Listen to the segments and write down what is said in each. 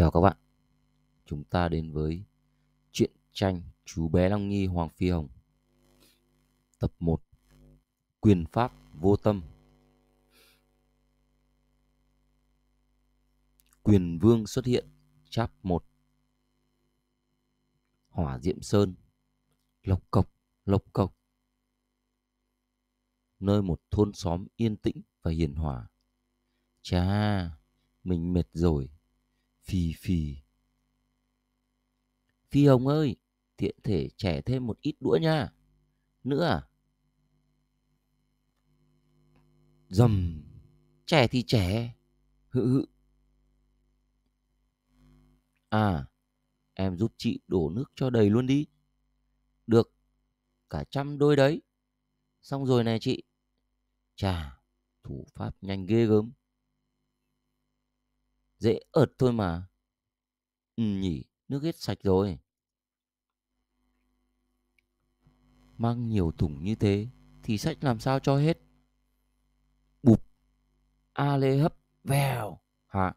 Chào các bạn. Chúng ta đến với truyện tranh Chú bé Long Nhi Hoàng Phi Hồng. Tập 1. Quyền pháp vô tâm. Quyền Vương xuất hiện, chap 1. Hỏa Diệm Sơn. Lộc cộc, lộc cộc. Nơi một thôn xóm yên tĩnh và hiền hòa. Cha, mình mệt rồi Phi Phi. Phi Hồng ơi, tiện thể trẻ thêm một ít đũa nha. Nữa à? Dầm, trẻ thì trẻ. Hự hự. À, em giúp chị đổ nước cho đầy luôn đi. Được, cả trăm đôi đấy. Xong rồi này chị. Chà, thủ pháp nhanh ghê gớm. Dễ ợt thôi mà. Ừ nhỉ, nước hết sạch rồi. Mang nhiều thùng như thế thì sách làm sao cho hết. Bụp. A lê hấp. Vèo. hả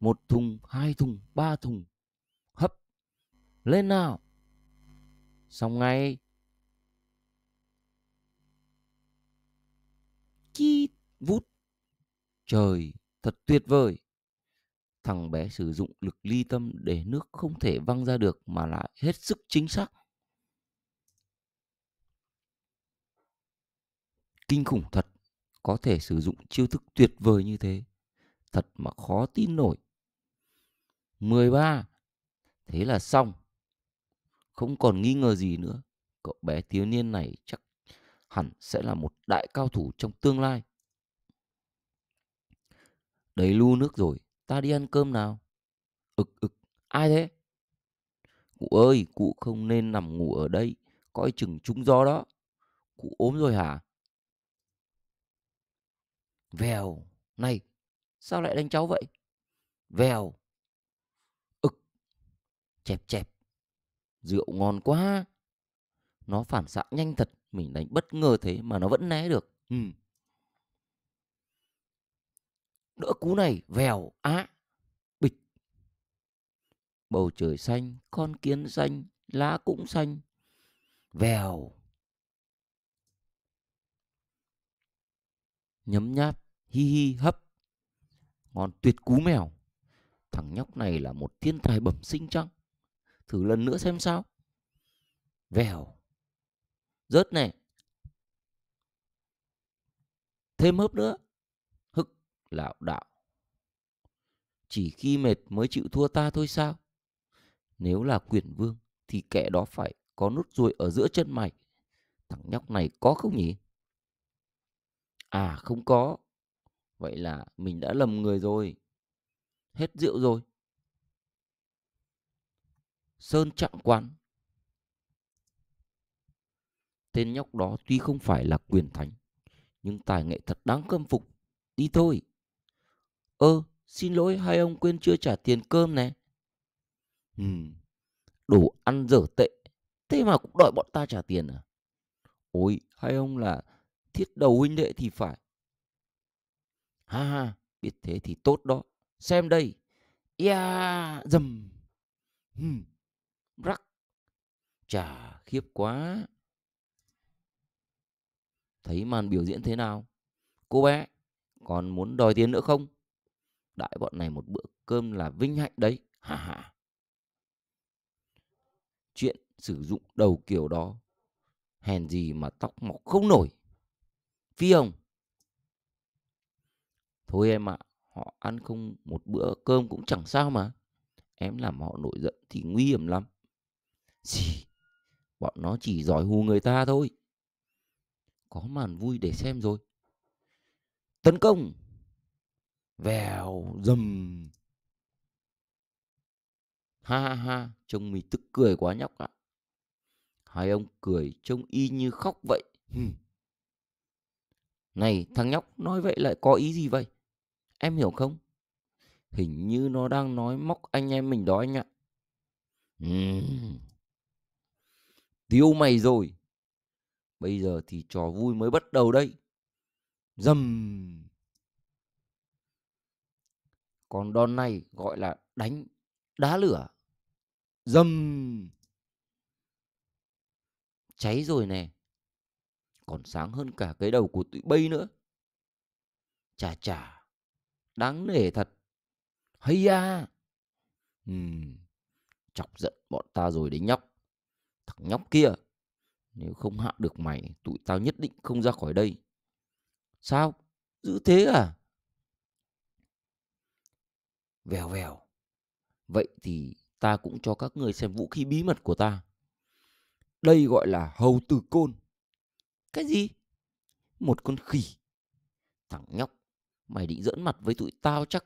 Một thùng, hai thùng, ba thùng. Hấp. Lên nào. Xong ngay. Chi vút Trời, thật tuyệt vời! Thằng bé sử dụng lực ly tâm để nước không thể văng ra được mà lại hết sức chính xác. Kinh khủng thật, có thể sử dụng chiêu thức tuyệt vời như thế. Thật mà khó tin nổi. 13. Thế là xong. Không còn nghi ngờ gì nữa. Cậu bé thiếu niên này chắc hẳn sẽ là một đại cao thủ trong tương lai đầy lu nước rồi Ta đi ăn cơm nào Ực ực Ai thế Cụ ơi Cụ không nên nằm ngủ ở đây Coi chừng trúng gió đó Cụ ốm rồi hả Vèo Này Sao lại đánh cháu vậy Vèo Ực Chẹp chẹp Rượu ngon quá Nó phản xạ nhanh thật Mình đánh bất ngờ thế mà nó vẫn né được Ừ đỡ cú này vèo á bịch bầu trời xanh con kiến xanh lá cũng xanh vèo nhấm nháp hi hi hấp ngon tuyệt cú mèo thằng nhóc này là một thiên tài bẩm sinh chăng thử lần nữa xem sao vèo rớt này thêm hớp nữa lão đạo. Chỉ khi mệt mới chịu thua ta thôi sao? Nếu là quyền vương thì kẻ đó phải có nốt ruồi ở giữa chân mày. Thằng nhóc này có không nhỉ? À không có. Vậy là mình đã lầm người rồi. Hết rượu rồi. Sơn Trạng quán Tên nhóc đó tuy không phải là quyền thánh Nhưng tài nghệ thật đáng khâm phục Đi thôi Ơ, ờ, xin lỗi hai ông quên chưa trả tiền cơm này. Ừ, đồ ăn dở tệ, thế mà cũng đòi bọn ta trả tiền à? Ôi, hai ông là thiết đầu huynh đệ thì phải. Ha ha, biết thế thì tốt đó. Xem đây. Yeah, dầm. Hmm, rắc. Chà, khiếp quá. Thấy màn biểu diễn thế nào? Cô bé, còn muốn đòi tiền nữa không? đãi bọn này một bữa cơm là vinh hạnh đấy. Hà hà. Chuyện sử dụng đầu kiểu đó. Hèn gì mà tóc mọc không nổi. Phi hồng. Thôi em ạ, à, họ ăn không một bữa cơm cũng chẳng sao mà. Em làm họ nổi giận thì nguy hiểm lắm. Gì? Bọn nó chỉ giỏi hù người ta thôi. Có màn vui để xem rồi. Tấn công! vèo dầm ha ha ha trông mì tức cười quá nhóc ạ hai ông cười trông y như khóc vậy này thằng nhóc nói vậy lại có ý gì vậy em hiểu không hình như nó đang nói móc anh em mình đó anh ạ tiêu mày rồi bây giờ thì trò vui mới bắt đầu đây dầm còn đòn này gọi là đánh đá lửa dầm cháy rồi nè còn sáng hơn cả cái đầu của tụi bay nữa chà chà đáng nể thật hay da uhm, chọc giận bọn ta rồi đấy nhóc thằng nhóc kia nếu không hạ được mày tụi tao nhất định không ra khỏi đây sao giữ thế à Vèo vèo. Vậy thì ta cũng cho các người xem vũ khí bí mật của ta. Đây gọi là hầu tử côn. Cái gì? Một con khỉ. Thằng nhóc, mày định dẫn mặt với tụi tao chắc.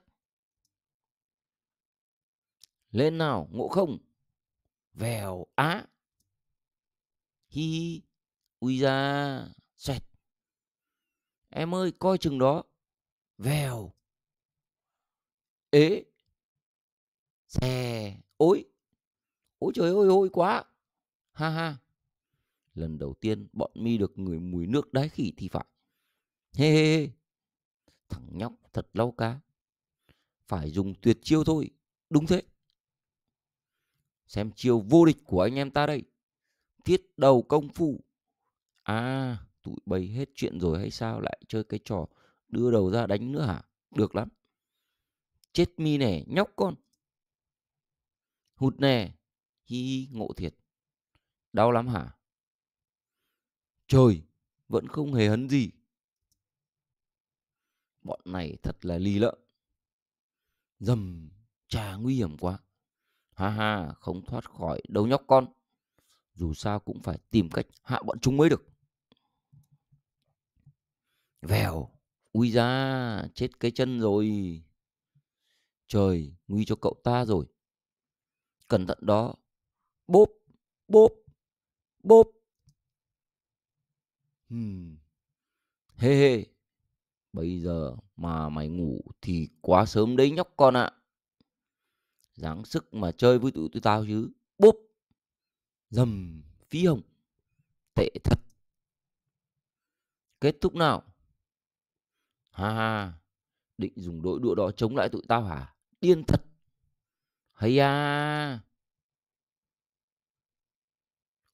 Lên nào, ngộ không? Vèo á. Hi hi. Ui da, xoẹt. Em ơi, coi chừng đó. Vèo. Ế. Xe Ôi Ôi trời ơi hôi quá Ha ha Lần đầu tiên bọn mi được người mùi nước đái khỉ thì phải Hê hê hê Thằng nhóc thật lau cá Phải dùng tuyệt chiêu thôi Đúng thế Xem chiêu vô địch của anh em ta đây Thiết đầu công phu À tụi bày hết chuyện rồi hay sao Lại chơi cái trò đưa đầu ra đánh nữa hả Được lắm Chết mi nè nhóc con Hụt nè. Hi ngộ thiệt. Đau lắm hả? Trời, vẫn không hề hấn gì. Bọn này thật là ly lợn. Dầm, chà nguy hiểm quá. Ha ha, không thoát khỏi đâu nhóc con. Dù sao cũng phải tìm cách hạ bọn chúng mới được. Vèo, ui ra, chết cái chân rồi. Trời, nguy cho cậu ta rồi cẩn thận đó. Bốp, bốp, bốp. Hmm. Hê hê, bây giờ mà mày ngủ thì quá sớm đấy nhóc con ạ. À. Dáng sức mà chơi với tụi, tụi tao chứ. Bốp, dầm, phí hồng. Tệ thật. Kết thúc nào? Ha ha, định dùng đội đũa đó chống lại tụi tao hả? Điên thật. Hay à,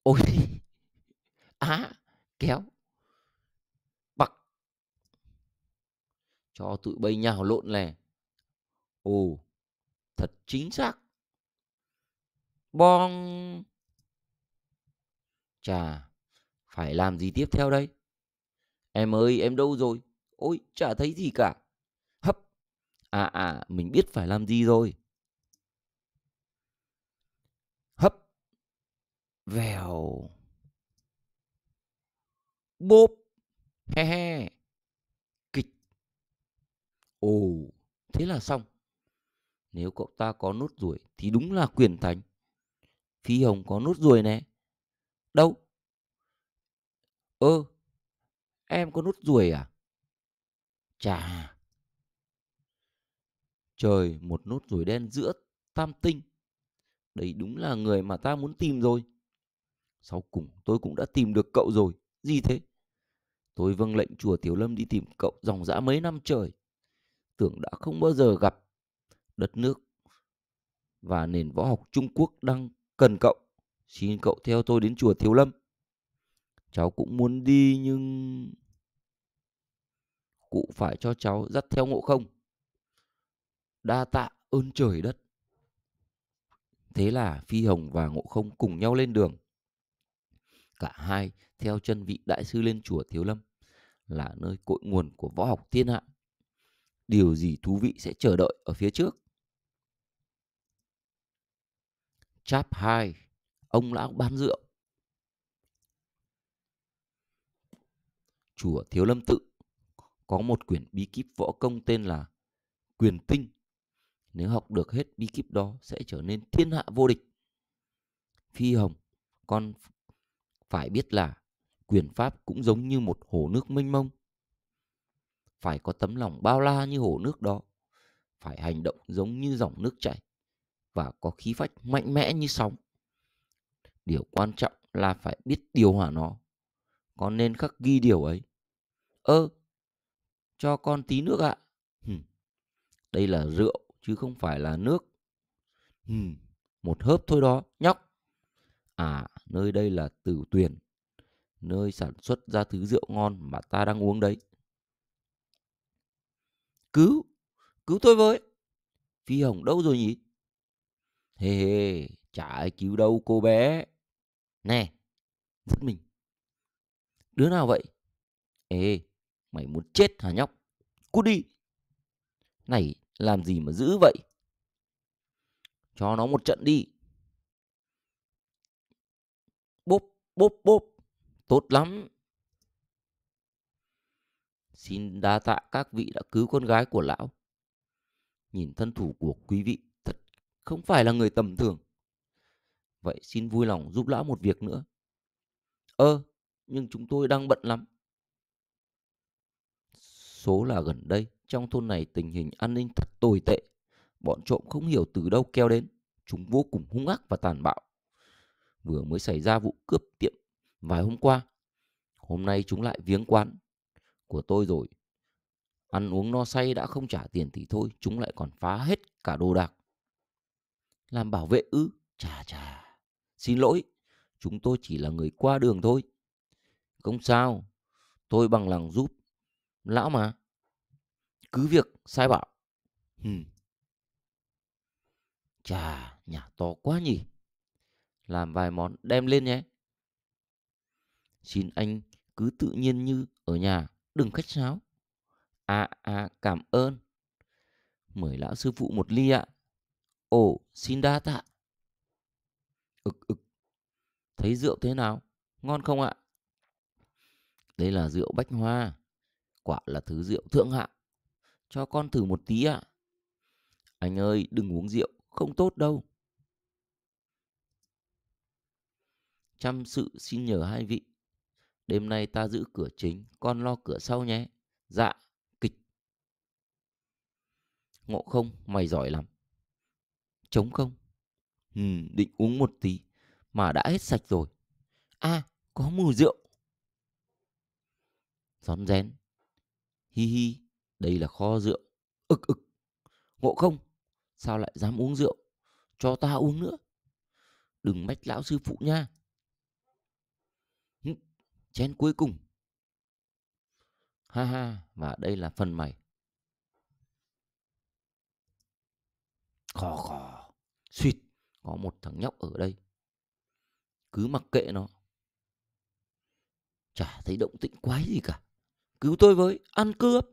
Ôi! Á! Kéo! Bặc! Cho tụi bay nhào lộn lè. Ồ! Thật chính xác. Bong! Chà! Phải làm gì tiếp theo đây? Em ơi! Em đâu rồi? Ôi! Chả thấy gì cả. Hấp! À à! Mình biết phải làm gì rồi. Vèo. Bốp. He he. Kịch. Ồ, thế là xong. Nếu cậu ta có nốt ruồi thì đúng là quyền thánh. Phi Hồng có nốt ruồi nè. Đâu? Ơ, ừ, em có nốt ruồi à? Chà. Trời, một nốt ruồi đen giữa tam tinh. Đấy đúng là người mà ta muốn tìm rồi. Sau cùng tôi cũng đã tìm được cậu rồi. Gì thế? Tôi vâng lệnh chùa Tiểu Lâm đi tìm cậu dòng dã mấy năm trời. Tưởng đã không bao giờ gặp đất nước và nền võ học Trung Quốc đang cần cậu. Xin cậu theo tôi đến chùa Thiếu Lâm. Cháu cũng muốn đi nhưng... Cụ phải cho cháu dắt theo ngộ không? Đa tạ ơn trời đất. Thế là Phi Hồng và Ngộ Không cùng nhau lên đường cả hai theo chân vị đại sư lên chùa Thiếu Lâm là nơi cội nguồn của võ học thiên hạ. Điều gì thú vị sẽ chờ đợi ở phía trước? Chap 2 Ông lão bán rượu Chùa Thiếu Lâm Tự có một quyển bí kíp võ công tên là Quyền Tinh. Nếu học được hết bí kíp đó sẽ trở nên thiên hạ vô địch. Phi Hồng, con phải biết là quyền pháp cũng giống như một hồ nước mênh mông. Phải có tấm lòng bao la như hồ nước đó. Phải hành động giống như dòng nước chảy. Và có khí phách mạnh mẽ như sóng. Điều quan trọng là phải biết điều hòa nó. Con nên khắc ghi điều ấy. Ơ, ờ, cho con tí nước ạ. À. Đây là rượu chứ không phải là nước. Hừm, một hớp thôi đó, nhóc. À, nơi đây là Tử Tuyền, nơi sản xuất ra thứ rượu ngon mà ta đang uống đấy. Cứu, cứu tôi với. Phi Hồng đâu rồi nhỉ? Hề hey, chả ai cứu đâu cô bé. Nè, giật mình. Đứa nào vậy? Ê, mày muốn chết hả nhóc? Cút đi. Này, làm gì mà giữ vậy? Cho nó một trận đi. bốp bốp. Tốt lắm. Xin đa tạ các vị đã cứu con gái của lão. Nhìn thân thủ của quý vị thật không phải là người tầm thường. Vậy xin vui lòng giúp lão một việc nữa. Ơ, ờ, nhưng chúng tôi đang bận lắm. Số là gần đây, trong thôn này tình hình an ninh thật tồi tệ. Bọn trộm không hiểu từ đâu keo đến. Chúng vô cùng hung ác và tàn bạo vừa mới xảy ra vụ cướp tiệm vài hôm qua. Hôm nay chúng lại viếng quán của tôi rồi. Ăn uống no say đã không trả tiền thì thôi, chúng lại còn phá hết cả đồ đạc. Làm bảo vệ ư? Chà chà. Xin lỗi, chúng tôi chỉ là người qua đường thôi. Không sao, tôi bằng lòng giúp. Lão mà. Cứ việc sai bảo. Hừm. Chà, nhà to quá nhỉ làm vài món đem lên nhé. Xin anh cứ tự nhiên như ở nhà, đừng khách sáo. À à cảm ơn. Mời lão sư phụ một ly ạ. Ồ, xin đa tạ. Ực ực. Thấy rượu thế nào? Ngon không ạ? Đây là rượu bách hoa. Quả là thứ rượu thượng hạng. Cho con thử một tí ạ. Anh ơi, đừng uống rượu, không tốt đâu. chăm sự xin nhờ hai vị. Đêm nay ta giữ cửa chính, con lo cửa sau nhé. Dạ, kịch. Ngộ không, mày giỏi lắm. Trống không? Ừ, định uống một tí, mà đã hết sạch rồi. À, có mùi rượu. Rón rén. Hi hi, đây là kho rượu. Ực ực. Ngộ không, sao lại dám uống rượu? Cho ta uống nữa. Đừng mách lão sư phụ nha chén cuối cùng. Ha ha, và đây là phần mày. Khò khò, suýt, có một thằng nhóc ở đây. Cứ mặc kệ nó. Chả thấy động tĩnh quái gì cả. Cứu tôi với, ăn cướp.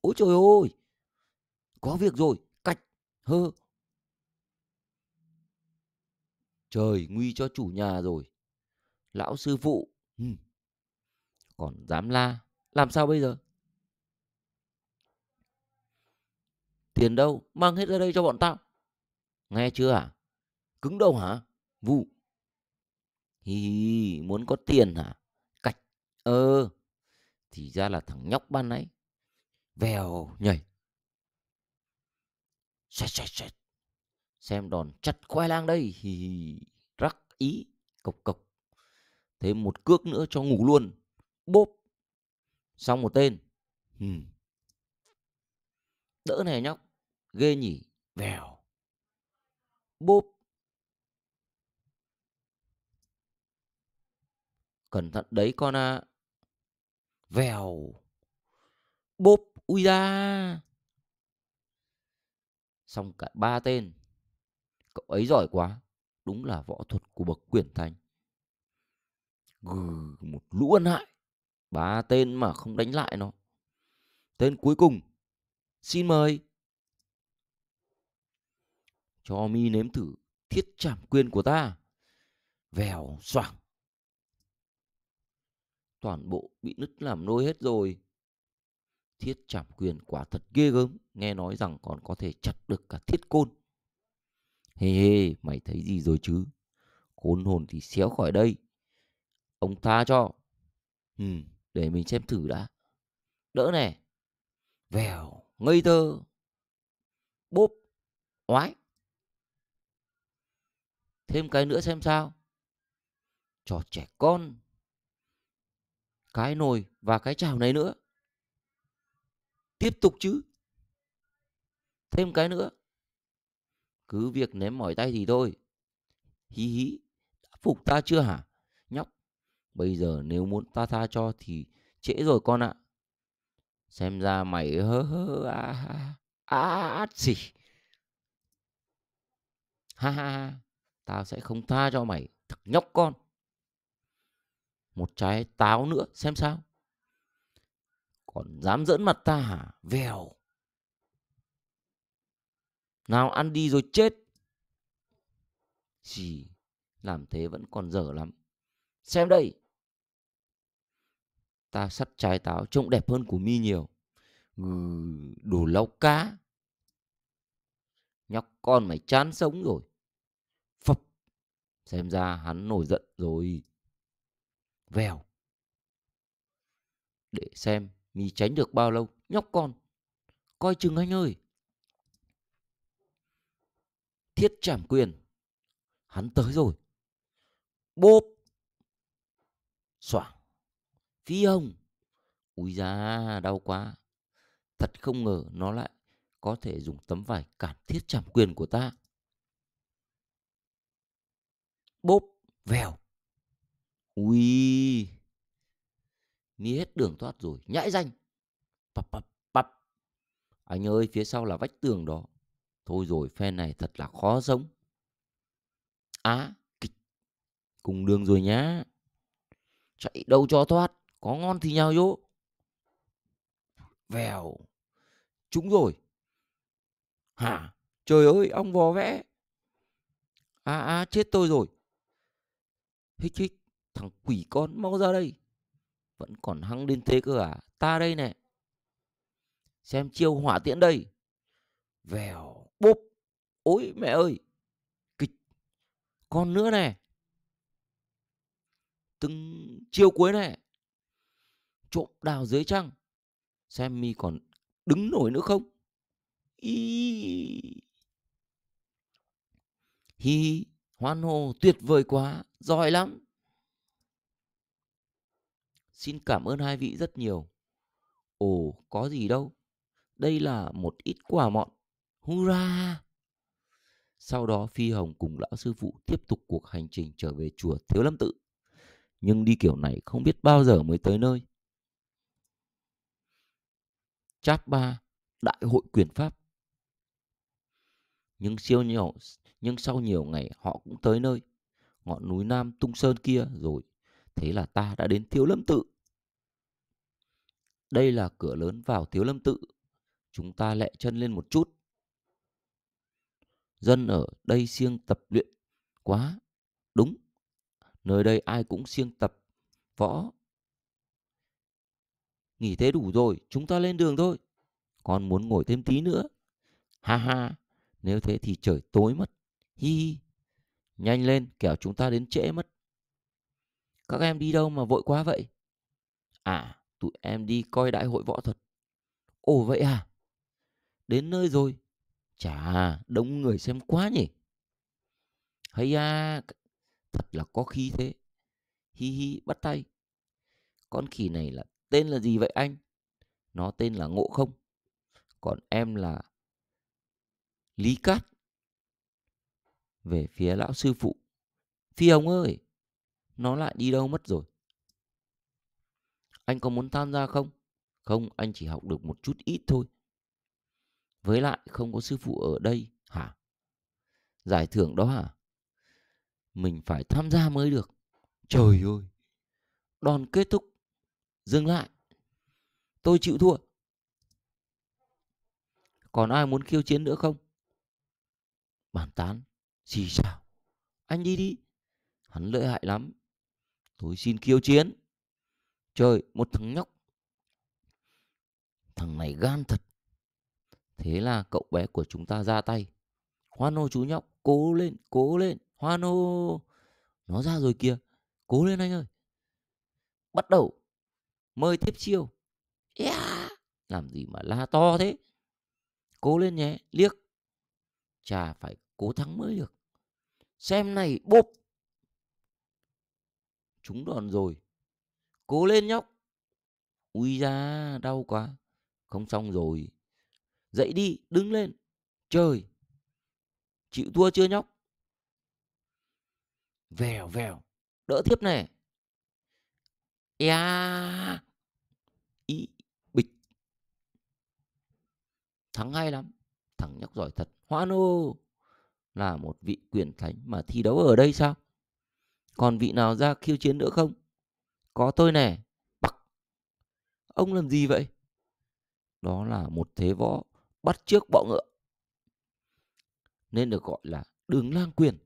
Ôi trời ơi, có việc rồi, cạch, hơ. Trời, nguy cho chủ nhà rồi. Lão sư phụ, còn dám la Làm sao bây giờ Tiền đâu Mang hết ra đây cho bọn tao Nghe chưa à Cứng đầu hả Vụ Hi, Muốn có tiền hả Cạch Ờ Thì ra là thằng nhóc ban nãy Vèo nhảy Xoẹt xoẹt xoẹt Xem đòn chặt khoai lang đây Hi hi Rắc ý Cộc cộc Thêm một cước nữa cho ngủ luôn bốp xong một tên ừ. đỡ này nhóc ghê nhỉ vèo bốp cẩn thận đấy con ạ à. vèo bốp ui da xong cả ba tên cậu ấy giỏi quá đúng là võ thuật của bậc quyển thành gừ một lũ ân hại Ba tên mà không đánh lại nó. Tên cuối cùng. Xin mời. Cho mi nếm thử thiết trảm quyền của ta. Vèo xoảng. Toàn bộ bị nứt làm nôi hết rồi. Thiết trảm quyền quả thật ghê gớm. Nghe nói rằng còn có thể chặt được cả thiết côn. Hê hey, hê, hey, mày thấy gì rồi chứ? Khốn hồn thì xéo khỏi đây. Ông tha cho. Ừm để mình xem thử đã đỡ này vèo ngây thơ bốp oái thêm cái nữa xem sao trò trẻ con cái nồi và cái chảo này nữa tiếp tục chứ thêm cái nữa cứ việc ném mỏi tay thì thôi hí hí đã phục ta chưa hả Bây giờ nếu muốn ta tha cho thì trễ rồi con ạ. Xem ra mày hơ hơ a a a a gì. Ha ha ha, tao sẽ không tha cho mày, thằng nhóc con. Một trái táo nữa xem sao. Còn dám dẫn mặt ta hả? Vèo. Nào ăn đi rồi chết. Gì làm thế vẫn còn dở lắm. Xem đây ta sắt trái táo trông đẹp hơn của mi nhiều ừ, đồ lau cá nhóc con mày chán sống rồi phập xem ra hắn nổi giận rồi vèo để xem mi tránh được bao lâu nhóc con coi chừng anh ơi thiết trảm quyền hắn tới rồi bốp xoảng phi hồng úi da đau quá thật không ngờ nó lại có thể dùng tấm vải cản thiết chạm quyền của ta bốp vèo ui mi hết đường thoát rồi nhãi danh pập pập pập anh ơi phía sau là vách tường đó thôi rồi phe này thật là khó sống á à, kịch cùng đường rồi nhá chạy đâu cho thoát có ngon thì nhào vô vèo trúng rồi hả trời ơi ông vò vẽ à à chết tôi rồi hích hích thằng quỷ con mau ra đây vẫn còn hăng lên thế cơ à ta đây nè xem chiêu hỏa tiễn đây vèo bốp ôi mẹ ơi kịch con nữa nè từng chiêu cuối này trộm đào dưới trăng xem mi còn đứng nổi nữa không Ý... hi hoan hô tuyệt vời quá giỏi lắm xin cảm ơn hai vị rất nhiều ồ có gì đâu đây là một ít quả mọn hurra sau đó phi hồng cùng lão sư phụ tiếp tục cuộc hành trình trở về chùa thiếu lâm tự nhưng đi kiểu này không biết bao giờ mới tới nơi chap 3 Đại hội quyền pháp. Nhưng siêu nhiều nhưng sau nhiều ngày họ cũng tới nơi. Ngọn núi Nam Tung Sơn kia rồi, thế là ta đã đến Thiếu Lâm tự. Đây là cửa lớn vào Thiếu Lâm tự. Chúng ta lẹ chân lên một chút. Dân ở đây siêng tập luyện quá. Đúng, nơi đây ai cũng siêng tập võ Nghỉ thế đủ rồi, chúng ta lên đường thôi. Con muốn ngồi thêm tí nữa. Ha ha, nếu thế thì trời tối mất. Hi hi. Nhanh lên, kẻo chúng ta đến trễ mất. Các em đi đâu mà vội quá vậy? À, tụi em đi coi đại hội võ thuật. Ồ vậy à? Đến nơi rồi. Chà, đông người xem quá nhỉ. Hay à, thật là có khí thế. Hi hi, bắt tay. Con khỉ này là Tên là gì vậy anh? Nó tên là Ngộ Không. Còn em là Lý Cát. Về phía lão sư phụ. Phi Hồng ơi, nó lại đi đâu mất rồi? Anh có muốn tham gia không? Không, anh chỉ học được một chút ít thôi. Với lại không có sư phụ ở đây hả? Giải thưởng đó hả? Mình phải tham gia mới được. Trời ơi! Đòn kết thúc dừng lại tôi chịu thua còn ai muốn khiêu chiến nữa không bàn tán gì sao anh đi đi hắn lợi hại lắm tôi xin khiêu chiến trời một thằng nhóc thằng này gan thật thế là cậu bé của chúng ta ra tay hoan hô chú nhóc cố lên cố lên hoan hô nó ra rồi kìa cố lên anh ơi bắt đầu mời tiếp chiêu yeah. làm gì mà la to thế cố lên nhé liếc chả phải cố thắng mới được xem này bốp chúng đòn rồi cố lên nhóc ui ra đau quá không xong rồi dậy đi đứng lên trời chịu thua chưa nhóc vèo vèo đỡ thiếp này ya, dạ. Ý bịch Thắng hay lắm Thằng nhóc giỏi thật Hoan ô Là một vị quyền thánh mà thi đấu ở đây sao Còn vị nào ra khiêu chiến nữa không Có tôi nè Bắc Ông làm gì vậy Đó là một thế võ Bắt trước bọ ngựa Nên được gọi là đường lang quyền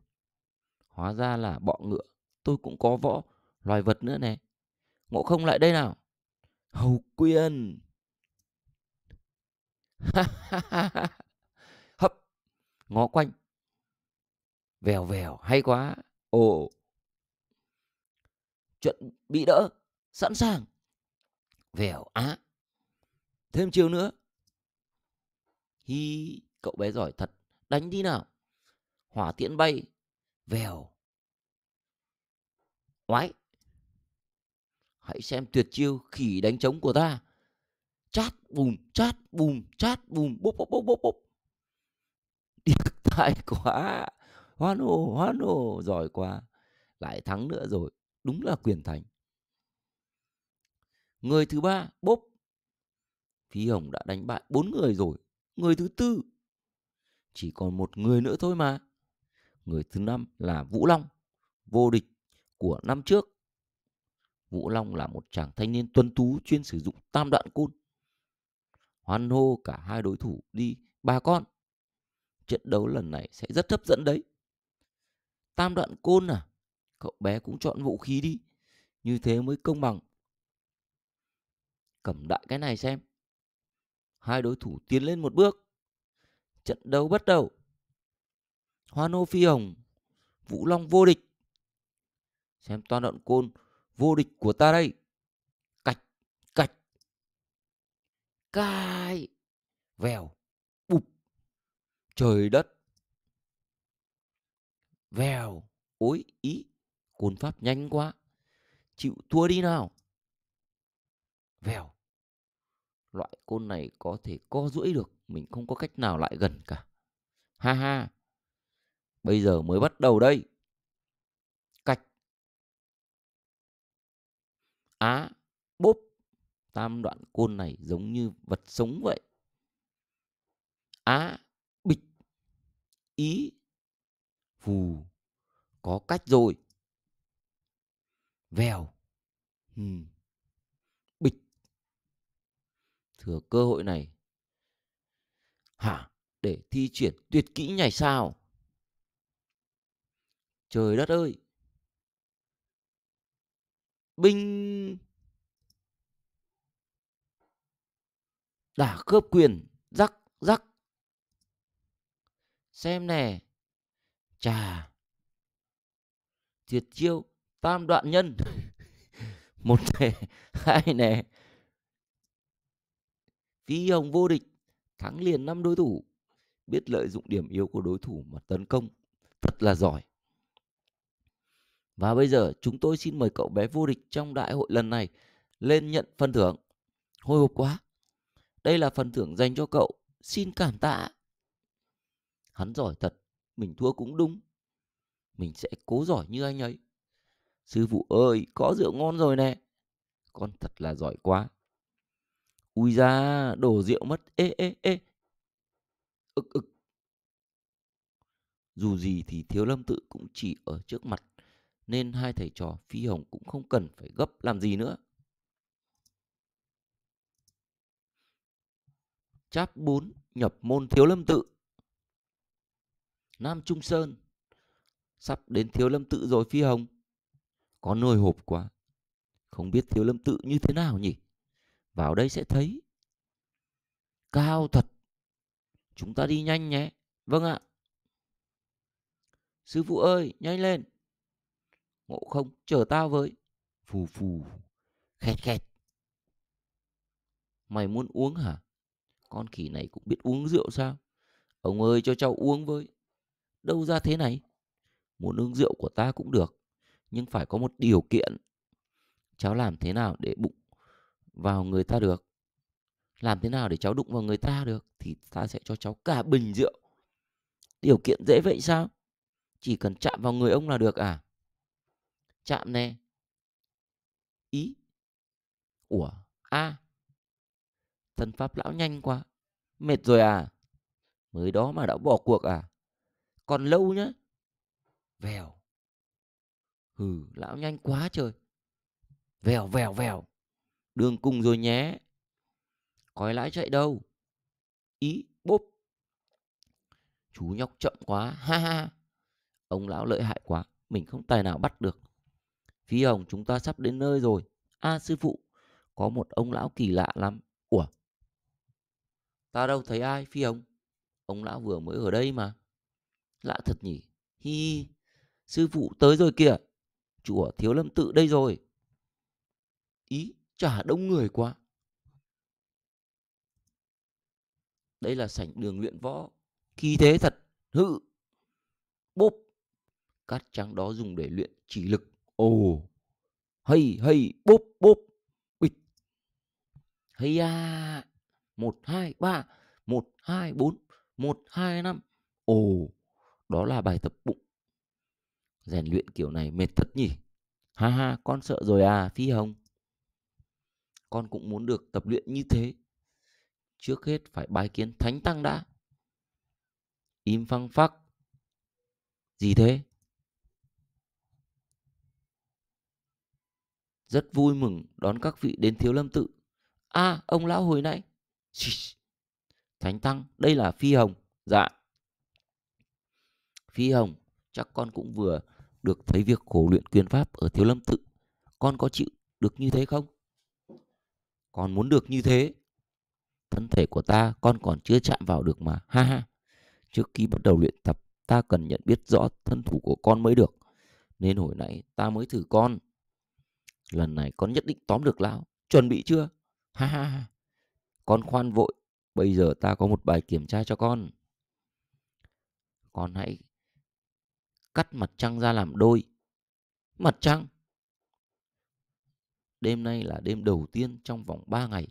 Hóa ra là bọ ngựa Tôi cũng có võ Loài vật nữa nè Ngộ không lại đây nào. Hầu quyền, Hấp. Ngó quanh. Vèo vèo. Hay quá. Ồ. Chuẩn bị đỡ. Sẵn sàng. Vèo á. Thêm chiều nữa. Hi. Cậu bé giỏi thật. Đánh đi nào. Hỏa tiễn bay. Vèo. Oái hãy xem tuyệt chiêu khỉ đánh trống của ta chát bùm chát bùm chát bùm bốp bốp bốp bốp bốp điếc tai quá hoan hô hoan hô giỏi quá lại thắng nữa rồi đúng là quyền thành người thứ ba bốp phí hồng đã đánh bại bốn người rồi người thứ tư chỉ còn một người nữa thôi mà người thứ năm là vũ long vô địch của năm trước Vũ Long là một chàng thanh niên tuân tú chuyên sử dụng tam đoạn côn. Hoan hô cả hai đối thủ đi ba con. Trận đấu lần này sẽ rất hấp dẫn đấy. Tam đoạn côn à? Cậu bé cũng chọn vũ khí đi. Như thế mới công bằng. Cầm đại cái này xem. Hai đối thủ tiến lên một bước. Trận đấu bắt đầu. Hoan hô phi hồng. Vũ Long vô địch. Xem toàn đoạn côn vô địch của ta đây cạch cạch cai vèo bụp trời đất vèo ối ý cồn pháp nhanh quá chịu thua đi nào vèo loại côn này có thể co duỗi được mình không có cách nào lại gần cả ha ha bây giờ mới bắt đầu đây á bốp tam đoạn côn này giống như vật sống vậy á bịch ý phù có cách rồi vèo ừ. bịch thừa cơ hội này hả để thi triển tuyệt kỹ nhảy sao trời đất ơi binh đả cướp quyền rắc rắc xem nè chà thiệt chiêu tam đoạn nhân một nè hai nè phi hồng vô địch thắng liền năm đối thủ biết lợi dụng điểm yếu của đối thủ mà tấn công thật là giỏi và bây giờ chúng tôi xin mời cậu bé vô địch trong đại hội lần này lên nhận phần thưởng. Hồi hộp quá. Đây là phần thưởng dành cho cậu. Xin cảm tạ. Hắn giỏi thật. Mình thua cũng đúng. Mình sẽ cố giỏi như anh ấy. Sư phụ ơi, có rượu ngon rồi nè. Con thật là giỏi quá. Ui ra, đổ rượu mất. Ê, ê, ê. ực ực. Dù gì thì Thiếu Lâm Tự cũng chỉ ở trước mặt nên hai thầy trò Phi Hồng cũng không cần phải gấp làm gì nữa. Cháp 4 nhập môn Thiếu Lâm Tự Nam Trung Sơn Sắp đến Thiếu Lâm Tự rồi Phi Hồng Có nồi hộp quá Không biết Thiếu Lâm Tự như thế nào nhỉ Vào đây sẽ thấy Cao thật Chúng ta đi nhanh nhé Vâng ạ Sư phụ ơi nhanh lên Ngộ không chờ ta với. Phù phù. Khẹt khẹt. Mày muốn uống hả? Con khỉ này cũng biết uống rượu sao? Ông ơi cho cháu uống với. Đâu ra thế này? Muốn uống rượu của ta cũng được. Nhưng phải có một điều kiện. Cháu làm thế nào để bụng vào người ta được? Làm thế nào để cháu đụng vào người ta được? Thì ta sẽ cho cháu cả bình rượu. Điều kiện dễ vậy sao? Chỉ cần chạm vào người ông là được à? chạm nè ý ủa a à. thân pháp lão nhanh quá mệt rồi à mới đó mà đã bỏ cuộc à còn lâu nhá vèo hừ lão nhanh quá trời vèo vèo vèo đường cùng rồi nhé coi lãi chạy đâu ý bốp chú nhóc chậm quá ha ha ông lão lợi hại quá mình không tài nào bắt được Phi Hồng chúng ta sắp đến nơi rồi. A à, sư phụ, có một ông lão kỳ lạ lắm. Ủa? Ta đâu thấy ai Phi Hồng? Ông lão vừa mới ở đây mà. Lạ thật nhỉ? Hi Sư phụ tới rồi kìa. Chùa Thiếu Lâm Tự đây rồi. Ý, chả đông người quá. Đây là sảnh đường luyện võ. Khi thế thật. Hự. Bốp. Cát trắng đó dùng để luyện chỉ lực Ồ. Hay hay bốp bốp. Bịch. Hay à. một hai ba, một hai bốn, một hai năm, Ồ. Đó là bài tập bụng. Rèn luyện kiểu này mệt thật nhỉ. Ha ha, con sợ rồi à, Phi Hồng. Con cũng muốn được tập luyện như thế. Trước hết phải bái kiến Thánh Tăng đã. Im phăng phắc. Gì thế? Rất vui mừng đón các vị đến thiếu lâm tự. À, ông lão hồi nãy. Thánh Tăng, đây là Phi Hồng. Dạ. Phi Hồng, chắc con cũng vừa được thấy việc khổ luyện quyền pháp ở thiếu lâm tự. Con có chịu được như thế không? Con muốn được như thế. Thân thể của ta con còn chưa chạm vào được mà. Ha ha. Trước khi bắt đầu luyện tập, ta cần nhận biết rõ thân thủ của con mới được. Nên hồi nãy ta mới thử con lần này con nhất định tóm được lão chuẩn bị chưa ha ha ha con khoan vội bây giờ ta có một bài kiểm tra cho con con hãy cắt mặt trăng ra làm đôi mặt trăng đêm nay là đêm đầu tiên trong vòng ba ngày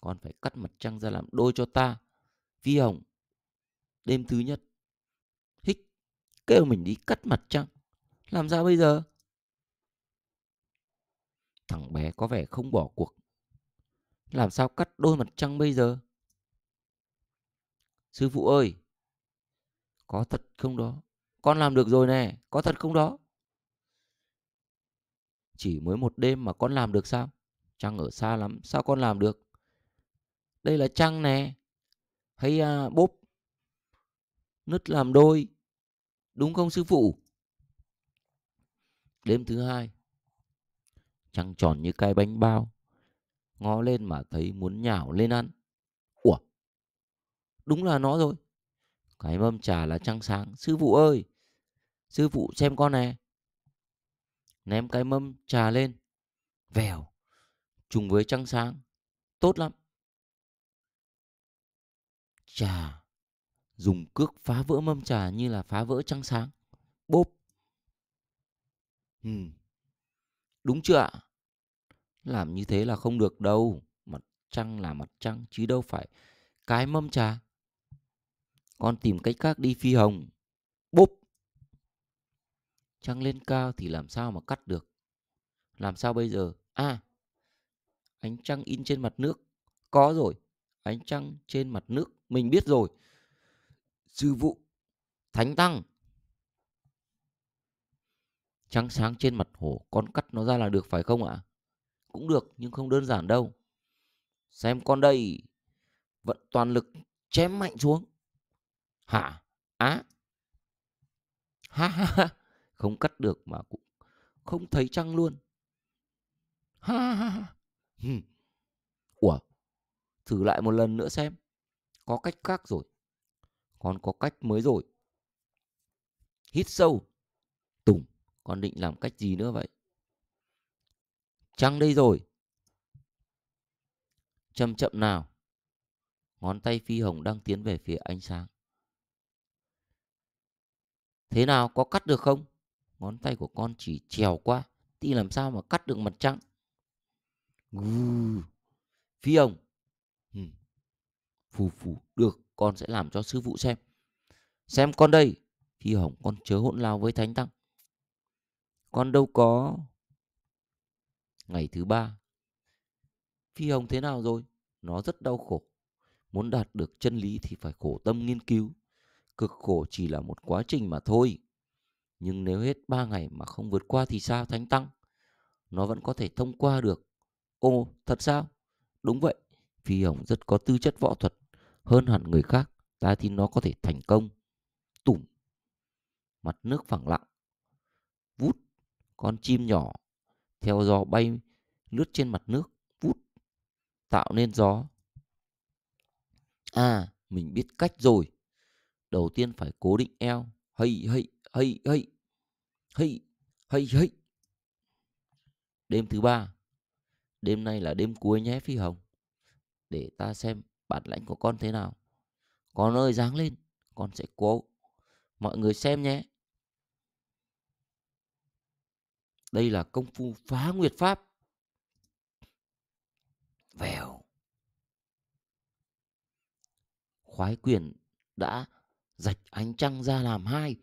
con phải cắt mặt trăng ra làm đôi cho ta phi hồng đêm thứ nhất hích kêu mình đi cắt mặt trăng làm sao bây giờ Thằng bé có vẻ không bỏ cuộc. Làm sao cắt đôi mặt trăng bây giờ? Sư phụ ơi! Có thật không đó? Con làm được rồi nè, có thật không đó? Chỉ mới một đêm mà con làm được sao? Trăng ở xa lắm, sao con làm được? Đây là trăng nè. Hay à, bốp. Nứt làm đôi. Đúng không sư phụ? Đêm thứ hai, trăng tròn như cái bánh bao ngó lên mà thấy muốn nhảo lên ăn ủa đúng là nó rồi cái mâm trà là trăng sáng sư phụ ơi sư phụ xem con nè ném cái mâm trà lên vèo trùng với trăng sáng tốt lắm trà dùng cước phá vỡ mâm trà như là phá vỡ trăng sáng bốp ừ. Đúng chưa ạ? Làm như thế là không được đâu. Mặt trăng là mặt trăng chứ đâu phải cái mâm trà. Con tìm cách khác đi phi hồng. Bốp! Trăng lên cao thì làm sao mà cắt được? Làm sao bây giờ? À! Ánh trăng in trên mặt nước. Có rồi. Ánh trăng trên mặt nước. Mình biết rồi. Sư vụ. Thánh tăng trắng sáng trên mặt hồ con cắt nó ra là được phải không ạ? Cũng được nhưng không đơn giản đâu. Xem con đây, vận toàn lực chém mạnh xuống. Hả? Á? Ha ha ha, không cắt được mà cũng không thấy trăng luôn. Ha ha ha. Ủa, thử lại một lần nữa xem. Có cách khác rồi. Còn có cách mới rồi. Hít sâu. Tùng con định làm cách gì nữa vậy? Trăng đây rồi. Chậm chậm nào. Ngón tay phi hồng đang tiến về phía ánh sáng. Thế nào có cắt được không? Ngón tay của con chỉ trèo qua. Thì làm sao mà cắt được mặt trăng? Phi hồng. Phù phù. Được. Con sẽ làm cho sư phụ xem. Xem con đây. Phi hồng con chớ hỗn lao với thánh tăng con đâu có ngày thứ ba phi hồng thế nào rồi nó rất đau khổ muốn đạt được chân lý thì phải khổ tâm nghiên cứu cực khổ chỉ là một quá trình mà thôi nhưng nếu hết ba ngày mà không vượt qua thì sao thánh tăng nó vẫn có thể thông qua được ồ thật sao đúng vậy phi hồng rất có tư chất võ thuật hơn hẳn người khác ta tin nó có thể thành công tủm mặt nước phẳng lặng con chim nhỏ theo gió bay lướt trên mặt nước vút tạo nên gió à mình biết cách rồi đầu tiên phải cố định eo hây hây hây hây hây hây hây đêm thứ ba đêm nay là đêm cuối nhé phi hồng để ta xem bản lãnh của con thế nào con ơi dáng lên con sẽ cố mọi người xem nhé đây là công phu phá nguyệt pháp vèo khoái quyền đã rạch ánh trăng ra làm hai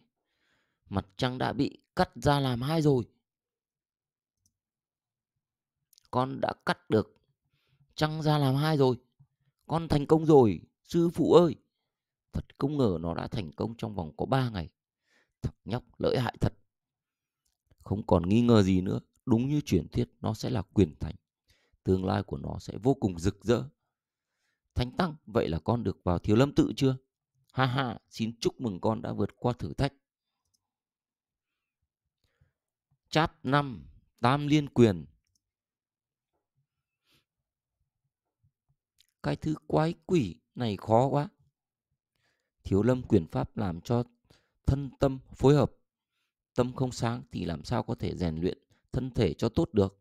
mặt trăng đã bị cắt ra làm hai rồi con đã cắt được trăng ra làm hai rồi con thành công rồi sư phụ ơi thật không ngờ nó đã thành công trong vòng có ba ngày thằng nhóc lợi hại thật không còn nghi ngờ gì nữa đúng như truyền thuyết nó sẽ là quyền thánh tương lai của nó sẽ vô cùng rực rỡ thánh tăng vậy là con được vào thiếu lâm tự chưa ha ha xin chúc mừng con đã vượt qua thử thách cháp năm tam liên quyền cái thứ quái quỷ này khó quá thiếu lâm quyền pháp làm cho thân tâm phối hợp tâm không sáng thì làm sao có thể rèn luyện thân thể cho tốt được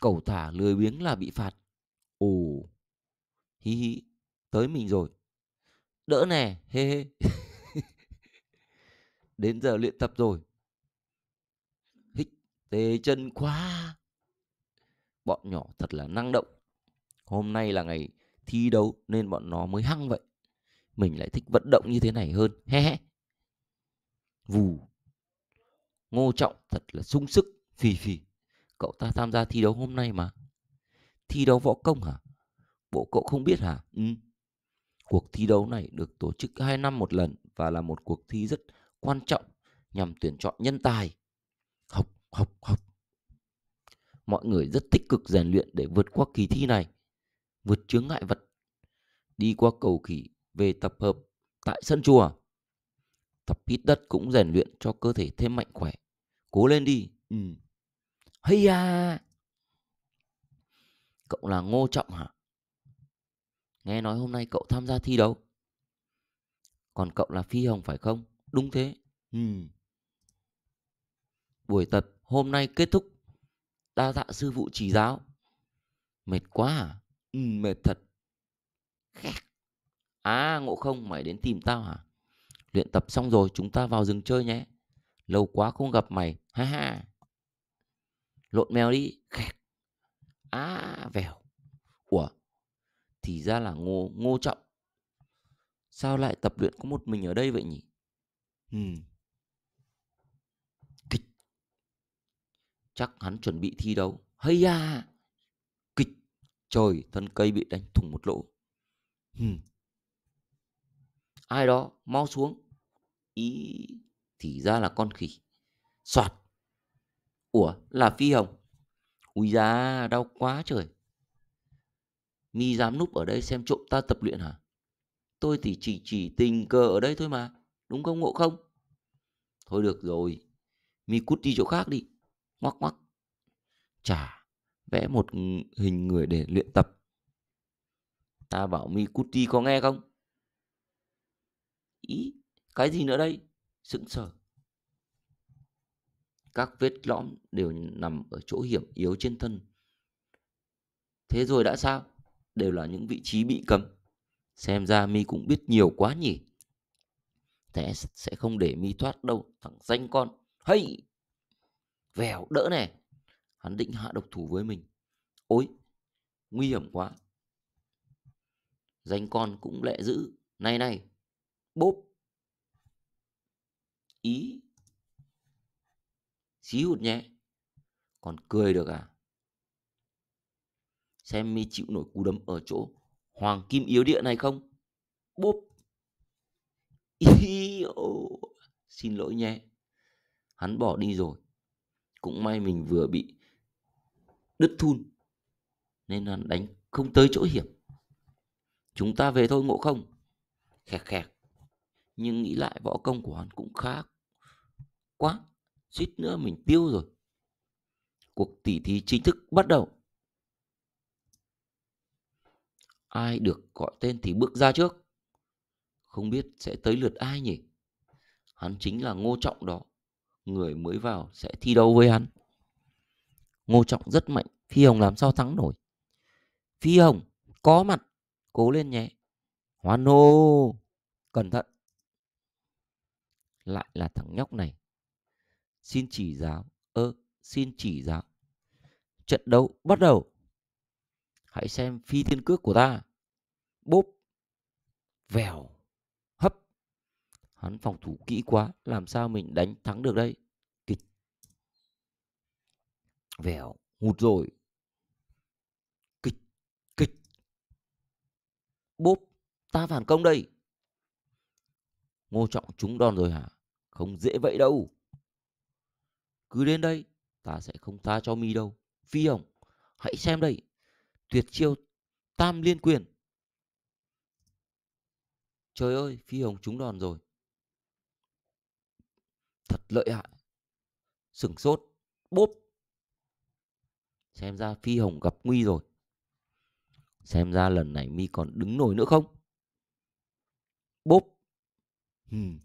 cẩu thả lười biếng là bị phạt ồ hí hí tới mình rồi đỡ nè hê hê đến giờ luyện tập rồi hích tê chân quá bọn nhỏ thật là năng động hôm nay là ngày thi đấu nên bọn nó mới hăng vậy mình lại thích vận động như thế này hơn he he vù ngô trọng thật là sung sức phì phì cậu ta tham gia thi đấu hôm nay mà thi đấu võ công hả bộ cậu không biết hả ừ cuộc thi đấu này được tổ chức hai năm một lần và là một cuộc thi rất quan trọng nhằm tuyển chọn nhân tài học học học mọi người rất tích cực rèn luyện để vượt qua kỳ thi này vượt chướng ngại vật đi qua cầu khỉ về tập hợp tại sân chùa Tập hít đất cũng rèn luyện cho cơ thể thêm mạnh khỏe. Cố lên đi. Ừ. Hay à. Cậu là Ngô Trọng hả? Nghe nói hôm nay cậu tham gia thi đấu. Còn cậu là Phi Hồng phải không? Đúng thế. Ừ. Buổi tập hôm nay kết thúc. Đa tạ sư phụ chỉ giáo. Mệt quá à? Ừ, mệt thật. À, ngộ không, mày đến tìm tao hả? À? Luyện tập xong rồi chúng ta vào rừng chơi nhé. Lâu quá không gặp mày. Ha ha. Lộn mèo đi. Khẹt. À vèo. Ủa. Thì ra là ngô, ngô trọng. Sao lại tập luyện có một mình ở đây vậy nhỉ? Ừm. Kịch. Chắc hắn chuẩn bị thi đấu. Hay à. Kịch. Trời, thân cây bị đánh thủng một lỗ. Ừm ai đó mau xuống ý thì ra là con khỉ soạt ủa là phi hồng ui da đau quá trời mi dám núp ở đây xem trộm ta tập luyện hả tôi thì chỉ chỉ tình cờ ở đây thôi mà đúng không ngộ không thôi được rồi mi cút đi chỗ khác đi ngoắc ngoắc chả vẽ một hình người để luyện tập ta bảo mi cút đi có nghe không Ý, cái gì nữa đây? Sững sờ. Các vết lõm đều nằm ở chỗ hiểm yếu trên thân. Thế rồi đã sao? Đều là những vị trí bị cấm. Xem ra mi cũng biết nhiều quá nhỉ. Thế sẽ không để mi thoát đâu, thằng danh con. Hey! Vèo, đỡ nè. Hắn định hạ độc thủ với mình. Ôi, nguy hiểm quá. Danh con cũng lệ dữ. Này này, bốp ý xí hụt nhé còn cười được à xem mi chịu nổi cú đấm ở chỗ hoàng kim yếu địa này không bốp ý ô xin lỗi nhé hắn bỏ đi rồi cũng may mình vừa bị đứt thun nên hắn đánh không tới chỗ hiểm chúng ta về thôi ngộ không khẹt khẹt nhưng nghĩ lại võ công của hắn cũng khá quá suýt nữa mình tiêu rồi cuộc tỉ thí chính thức bắt đầu ai được gọi tên thì bước ra trước không biết sẽ tới lượt ai nhỉ hắn chính là ngô trọng đó người mới vào sẽ thi đấu với hắn ngô trọng rất mạnh phi hồng làm sao thắng nổi phi hồng có mặt cố lên nhé hoan hô cẩn thận lại là thằng nhóc này. Xin chỉ giáo, ơ, xin chỉ giáo. Trận đấu bắt đầu. Hãy xem phi thiên cước của ta. Bốp, vèo, hấp. Hắn phòng thủ kỹ quá, làm sao mình đánh thắng được đây? Kịch. Vèo, hụt rồi. Kịch, kịch. Bốp, ta phản công đây. Ngô Trọng chúng đòn rồi hả? không dễ vậy đâu. Cứ đến đây, ta sẽ không tha cho mi đâu. Phi Hồng, hãy xem đây. Tuyệt chiêu tam liên quyền. Trời ơi, Phi Hồng trúng đòn rồi. Thật lợi hại. Sửng sốt, bốp. Xem ra Phi Hồng gặp nguy rồi. Xem ra lần này mi còn đứng nổi nữa không? Bốp. Hmm.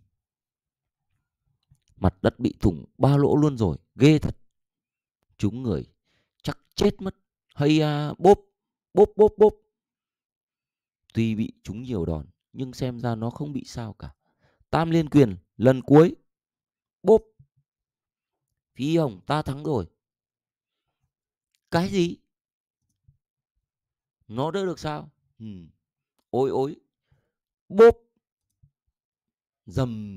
Mặt đất bị thủng ba lỗ luôn rồi, ghê thật. Chúng người chắc chết mất. Hay à, bốp, bốp, bốp, bốp. Tuy bị chúng nhiều đòn, nhưng xem ra nó không bị sao cả. Tam liên quyền, lần cuối. Bốp. Phi Hồng ta thắng rồi. Cái gì? Nó đỡ được sao? Ừ. Ôi ôi. Bốp. Dầm.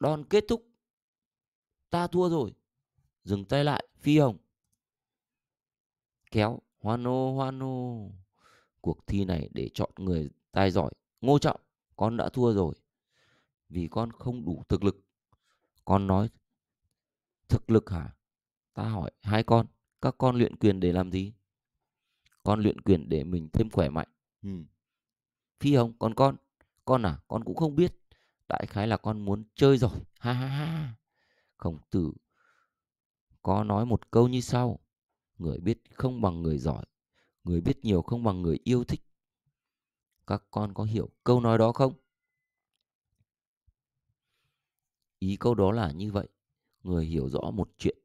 Đòn kết thúc. Ta thua rồi. Dừng tay lại, Phi Hồng. Kéo, hoan hô, hoan hô. Cuộc thi này để chọn người tài giỏi. Ngô Trọng, con đã thua rồi. Vì con không đủ thực lực. Con nói, thực lực hả? Ta hỏi hai con, các con luyện quyền để làm gì? Con luyện quyền để mình thêm khỏe mạnh. Ừ. Phi Hồng, còn con? Con à, con cũng không biết đại khái là con muốn chơi rồi ha ha ha khổng tử có nói một câu như sau người biết không bằng người giỏi người biết nhiều không bằng người yêu thích các con có hiểu câu nói đó không ý câu đó là như vậy người hiểu rõ một chuyện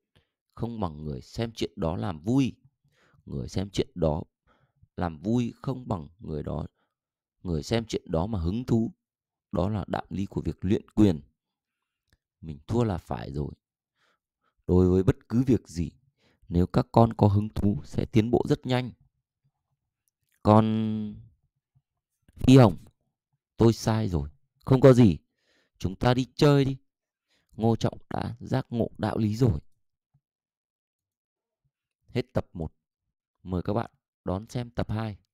không bằng người xem chuyện đó làm vui người xem chuyện đó làm vui không bằng người đó người xem chuyện đó mà hứng thú đó là đạo lý của việc luyện quyền mình thua là phải rồi đối với bất cứ việc gì nếu các con có hứng thú sẽ tiến bộ rất nhanh con phi hồng tôi sai rồi không có gì chúng ta đi chơi đi ngô trọng đã giác ngộ đạo lý rồi hết tập 1 mời các bạn đón xem tập 2